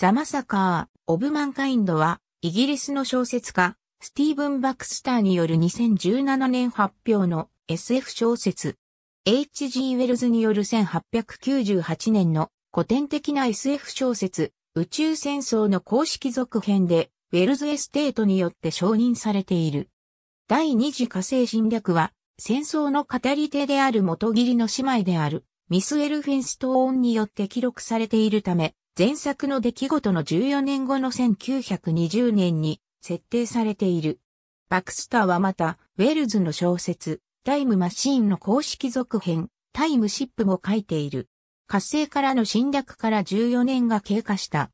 ザ・マサカー・オブ・マンカインドは、イギリスの小説家、スティーブン・バクスターによる2017年発表の SF 小説。H.G. ウェルズによる1898年の古典的な SF 小説、宇宙戦争の公式続編で、ウェルズエステートによって承認されている。第二次火星侵略は、戦争の語り手である元切りの姉妹である、ミス・エルフィンストーンによって記録されているため、前作の出来事の14年後の1920年に設定されている。バクスターはまた、ウェルズの小説、タイムマシーンの公式続編、タイムシップも書いている。活性からの侵略から14年が経過した。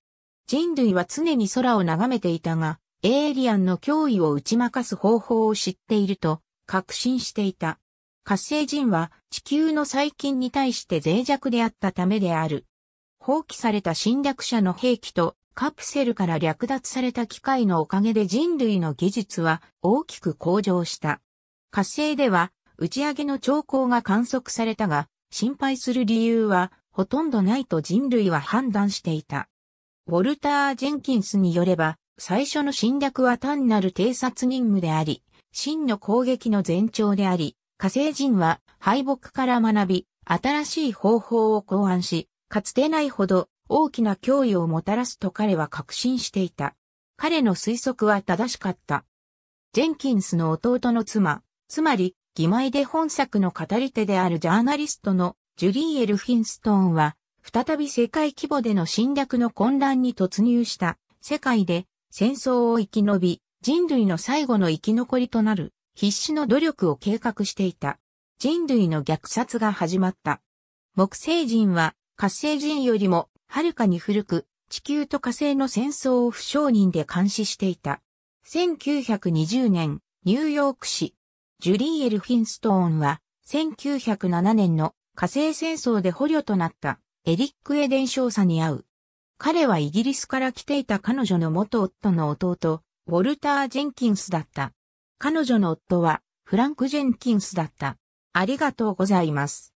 人類は常に空を眺めていたが、エイリアンの脅威を打ち負かす方法を知っていると確信していた。火星人は地球の細菌に対して脆弱であったためである。放棄された侵略者の兵器とカプセルから略奪された機械のおかげで人類の技術は大きく向上した。火星では打ち上げの兆候が観測されたが、心配する理由はほとんどないと人類は判断していた。ウォルター・ジェンキンスによれば、最初の侵略は単なる偵察任務であり、真の攻撃の前兆であり、火星人は敗北から学び、新しい方法を考案し、かつてないほど大きな脅威をもたらすと彼は確信していた。彼の推測は正しかった。ジェンキンスの弟の妻、つまり、義妹で本作の語り手であるジャーナリストのジュリー・エル・フィンストーンは、再び世界規模での侵略の混乱に突入した世界で戦争を生き延び、人類の最後の生き残りとなる必死の努力を計画していた。人類の虐殺が始まった。木星人は火星人よりも、はるかに古く、地球と火星の戦争を不承認で監視していた。1920年、ニューヨーク市、ジュリー・エル・フィンストーンは、1907年の火星戦争で捕虜となったエリック・エデン少佐に会う。彼はイギリスから来ていた彼女の元夫の弟、ウォルター・ジェンキンスだった。彼女の夫はフランク・ジェンキンスだった。ありがとうございます。